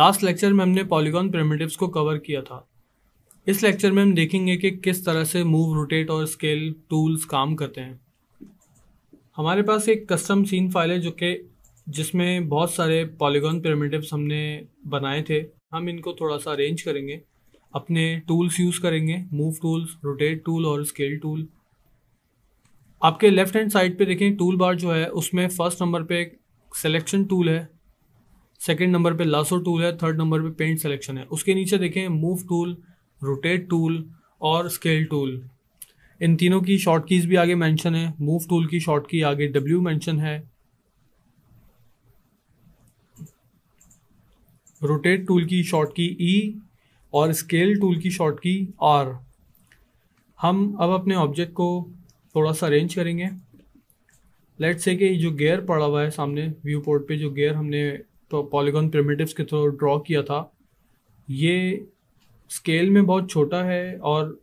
last lecture में हमने polygon primitives को कवर किया था इस लेक्चर में हम देखेंगे कि किस तरह से मूव रोटेट और स्केल टूल्स काम करते हैं हमारे पास एक कस्टम सीन फाइल है जो कि जिसमें बहुत सारे पॉलीगॉन प्रिमिटिव्स हमने बनाए थे हम इनको थोड़ा सा अरेंज करेंगे अपने टूल्स यूज़ करेंगे मूव टूल्स रोटेट टूल और स्केल टूल आपके लेफ्ट हैंड साइड पे देखें टूल बार जो है उसमें फर्स्ट नंबर पे सिलेक्शन टूल है सेकेंड नंबर पे लासो टूल है थर्ड नंबर पे पेंट सेलेक्शन है उसके नीचे देखें मूव टूल रोटेट टूल और स्केल टूल इन तीनों की शॉर्ट कीज भी आगे मेंशन है मूव टूल की शॉर्ट की आगे डब्ल्यू मेंशन है रोटेट टूल की शॉर्ट की ई और स्केल टूल की शॉर्ट की आर हम अब अपने ऑब्जेक्ट को थोड़ा सा अरेंज करेंगे लेट्स से कि जो गेयर पड़ा हुआ है सामने व्यू पोर्ट पे जो गेयर हमने तो पॉलीगॉन प्रिमेटिव के थ्रू ड्रॉ किया था ये स्केल में बहुत छोटा है और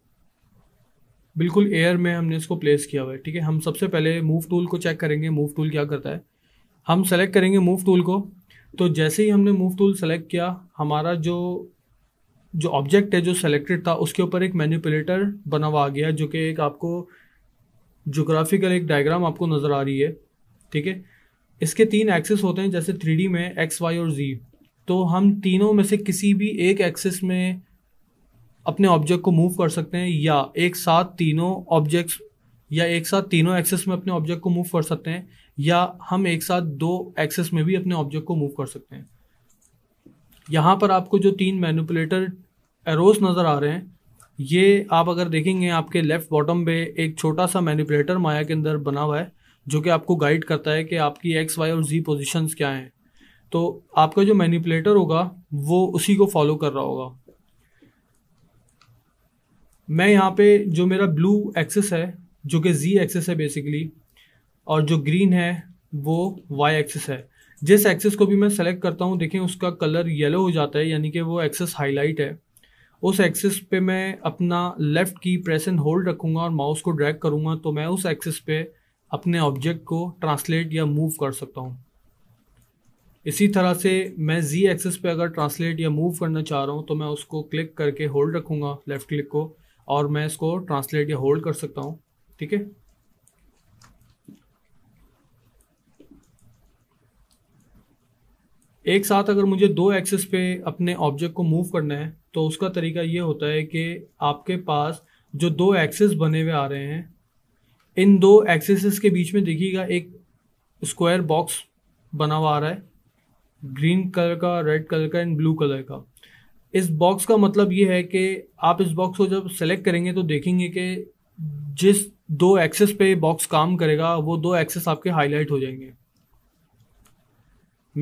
बिल्कुल एयर में हमने इसको प्लेस किया हुआ है ठीक है हम सबसे पहले मूव टूल को चेक करेंगे मूव टूल क्या करता है हम सेलेक्ट करेंगे मूव टूल को तो जैसे ही हमने मूव टूल सेलेक्ट किया हमारा जो जो ऑब्जेक्ट है जो सेलेक्टेड था उसके ऊपर एक मैन्यूपुलेटर बना हुआ आ गया जो कि एक आपको जोग्राफिकल एक डायग्राम आपको नज़र आ रही है ठीक है इसके तीन एक्सेस होते हैं जैसे थ्री में एक्स वाई और जी तो हम तीनों में से किसी भी एक एक्सेस में अपने ऑब्जेक्ट को मूव कर सकते हैं या एक साथ तीनों ऑब्जेक्ट्स या एक साथ तीनों एक्सेस में अपने ऑब्जेक्ट को मूव कर सकते हैं या हम एक साथ दो एक्सेस में भी अपने ऑब्जेक्ट को मूव कर सकते हैं यहाँ पर आपको जो तीन मैनुपलेटर एरोस नज़र आ रहे हैं ये आप अगर देखेंगे आपके लेफ़्ट बॉटम पे एक छोटा सा मैनिपुलेटर माया के अंदर बना हुआ है जो कि आपको गाइड करता है कि आपकी एक्स वाई और जी पोजिशन क्या हैं तो आपका जो मैनिपुलेटर होगा वो उसी को फॉलो कर रहा होगा मैं यहाँ पे जो मेरा ब्लू एक्सेस है जो कि जी एक्सेस है बेसिकली और जो ग्रीन है वो वाई एक्सेस है जिस एक्सेस को भी मैं सेलेक्ट करता हूँ देखें उसका कलर येलो हो जाता है यानी कि वो एक्सेस हाईलाइट है उस एक्सेस पे मैं अपना लेफ़्ट की प्रेस एंड होल्ड रखूँगा और माउस को ड्रैग करूँगा तो मैं उस एक्सेस पे अपने ऑब्जेक्ट को ट्रांसलेट या मूव कर सकता हूँ इसी तरह से मैं जी एक्सेस पे अगर ट्रांसलेट या मूव करना चाह रहा हूँ तो मैं उसको क्लिक करके होल्ड रखूँगा लेफ़्ट क्लिक को और मैं इसको ट्रांसलेट या होल्ड कर सकता हूँ ठीक है एक साथ अगर मुझे दो एक्सेस पे अपने ऑब्जेक्ट को मूव करना है तो उसका तरीका ये होता है कि आपके पास जो दो एक्सेस बने हुए आ रहे हैं इन दो एक्सेस के बीच में देखिएगा एक स्क्वायर बॉक्स बना हुआ आ रहा है ग्रीन कलर का रेड कलर का एंड ब्लू कलर का इस बॉक्स का मतलब ये है कि आप इस बॉक्स को जब सेलेक्ट करेंगे तो देखेंगे कि जिस दो एक्सेस पे बॉक्स काम करेगा वो दो एक्सेस आपके हाईलाइट हो जाएंगे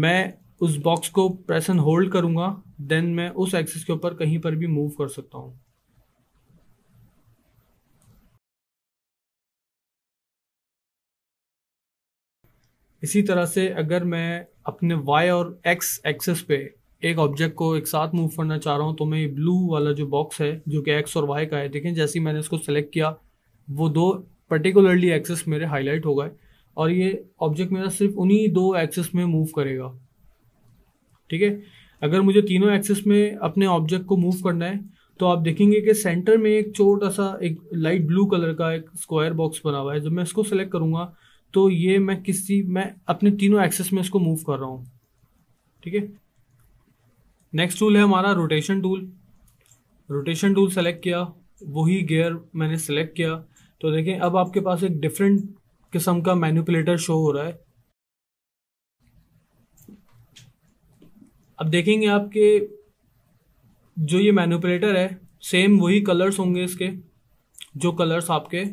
मैं उस बॉक्स को प्रेस एंड होल्ड करूँगा देन मैं उस एक्सेस के ऊपर कहीं पर भी मूव कर सकता हूँ इसी तरह से अगर मैं अपने वाई और एक्स एक्सेस पे एक ऑब्जेक्ट को एक साथ मूव करना चाह रहा हूँ तो मैं ये ब्लू वाला जो बॉक्स है जो कि एक्स और वाई का है देखें जैसे ही मैंने इसको सेलेक्ट किया वो दो पर्टिकुलरली एक्सेस मेरे हाईलाइट हो गए और ये ऑब्जेक्ट मेरा सिर्फ उन्हीं दो एक्सेस में मूव करेगा ठीक है अगर मुझे तीनों एक्सेस में अपने ऑब्जेक्ट को मूव करना है तो आप देखेंगे कि सेंटर में एक छोटा सा एक लाइट ब्लू कलर का एक स्क्वायर बॉक्स बना हुआ है जब मैं इसको सेलेक्ट करूंगा तो ये मैं किसी मैं अपने तीनों एक्सेस में इसको मूव कर रहा हूँ ठीक है नेक्स्ट टूल है हमारा rotation tool rotation tool select किया वही गेयर मैंने सेलेक्ट किया तो देखें अब आपके पास एक डिफरेंट किस्म का मैनिपुलेटर शो हो रहा है अब देखेंगे आपके जो ये मैनिपुलेटर है सेम वही कलर्स होंगे इसके जो कलर्स आपके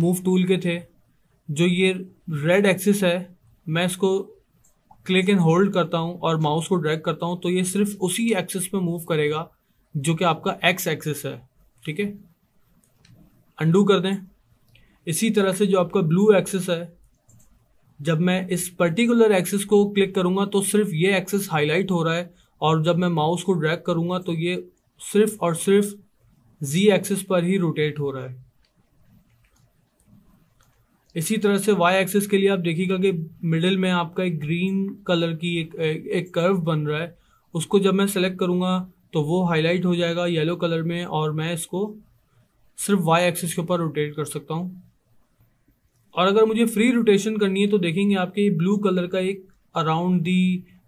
मूव टूल के थे जो ये रेड एक्सिस है मैं इसको क्लिक एंड होल्ड करता हूँ और माउस को ड्रैग करता हूँ तो ये सिर्फ उसी एक्सिस पे मूव करेगा जो कि आपका एक्स एक्सिस है ठीक है अंडू कर दें इसी तरह से जो आपका ब्लू एक्सिस है जब मैं इस पर्टिकुलर एक्सिस को क्लिक करूँगा तो सिर्फ ये एक्सिस हाईलाइट हो रहा है और जब मैं माउस को ड्रैग करूँगा तो ये सिर्फ और सिर्फ जी एक्सिस पर ही रोटेट हो रहा है इसी तरह से वाई एक्सिस के लिए आप देखिएगा कि मिडिल में आपका एक ग्रीन कलर की एक एक कर्व बन रहा है उसको जब मैं सेलेक्ट करूंगा तो वो हाईलाइट हो जाएगा येलो कलर में और मैं इसको सिर्फ वाई एक्सिस के ऊपर रोटेट कर सकता हूँ और अगर मुझे फ्री रोटेशन करनी है तो देखेंगे आपके ब्लू कलर का एक अराउंड दी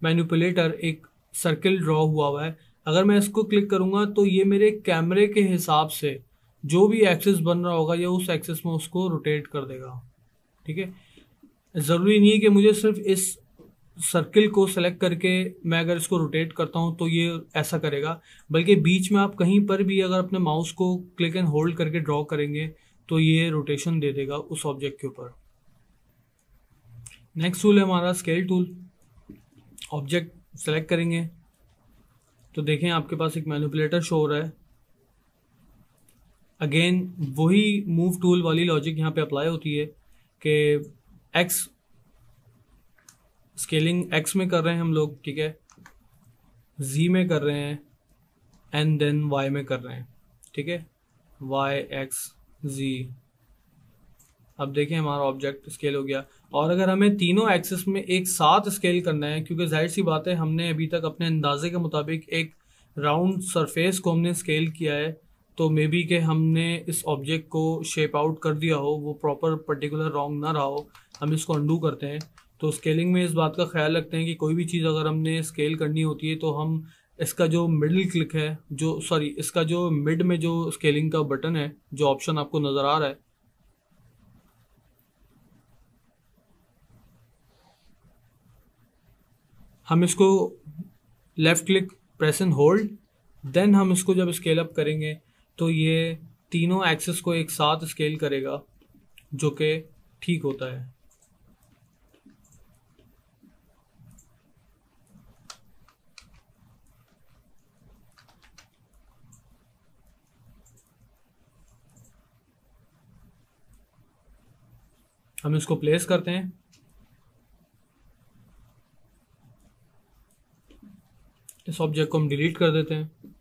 मैनुपलेटर एक सर्किल ड्रॉ हुआ हुआ है अगर मैं इसको क्लिक करूंगा तो ये मेरे कैमरे के हिसाब से जो भी एक्सेस बन रहा होगा ये उस एक्सेस में उसको रोटेट कर देगा ठीक है ज़रूरी नहीं है कि मुझे सिर्फ इस सर्किल को सेलेक्ट करके मैं अगर इसको रोटेट करता हूँ तो ये ऐसा करेगा बल्कि बीच में आप कहीं पर भी अगर अपने माउस को क्लिक एंड होल्ड करके ड्रॉ करेंगे तो ये रोटेशन दे देगा उस ऑब्जेक्ट के ऊपर नेक्स्ट टूल है हमारा स्केल टूल ऑब्जेक्ट सेलेक्ट करेंगे तो देखें आपके पास एक मैनिपुलेटर शो हो रहा है अगेन वही मूव टूल वाली लॉजिक यहाँ पे अप्लाई होती है कि एक्स स्केलिंग एक्स में कर रहे हैं हम लोग ठीक है जी में कर रहे हैं एंड देन वाई में कर रहे हैं ठीक है वाई एक्स जी अब देखें हमारा ऑब्जेक्ट स्केल हो गया और अगर हमें तीनों एक्सेस में एक साथ स्केल करना है क्योंकि जाहिर सी बात है हमने अभी तक अपने अंदाजे के मुताबिक एक राउंड सरफेस को हमने स्केल किया है तो मे बी के हमने इस ऑब्जेक्ट को शेप आउट कर दिया हो वो प्रॉपर पर्टिकुलर रॉन्ग ना रहा हो हम इसको अंडू करते हैं तो स्केलिंग में इस बात का ख्याल रखते हैं कि कोई भी चीज़ अगर हमने स्केल करनी होती है तो हम इसका जो मिडिल क्लिक है जो सॉरी इसका जो मिड में जो स्केलिंग का बटन है जो ऑप्शन आपको नज़र आ रहा है हम इसको left click press and hold then हम इसको जब स्केल अप करेंगे तो ये तीनों एक्सेस को एक साथ स्केल करेगा जो कि ठीक होता है हम इसको प्लेस करते हैं इस ऑब्जेक्ट को हम डिलीट कर देते हैं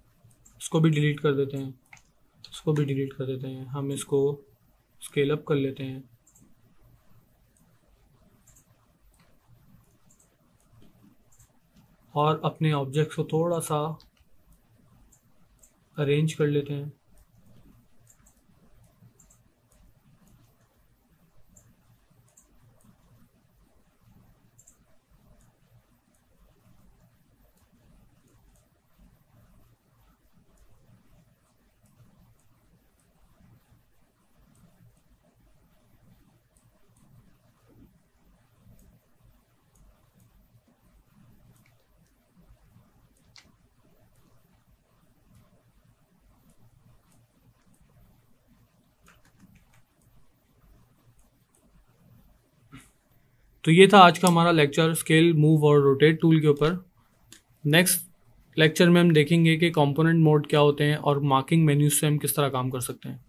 इसको भी डिलीट कर देते हैं इसको भी डिलीट कर देते हैं हम इसको स्केल अप कर लेते हैं और अपने ऑब्जेक्ट्स को थोड़ा सा अरेंज कर लेते हैं तो ये था आज का हमारा लेक्चर स्केल मूव और रोटेट टूल के ऊपर नेक्स्ट लेक्चर में हम देखेंगे कि कंपोनेंट मोड क्या होते हैं और मार्किंग मेन्यूज से हम किस तरह काम कर सकते हैं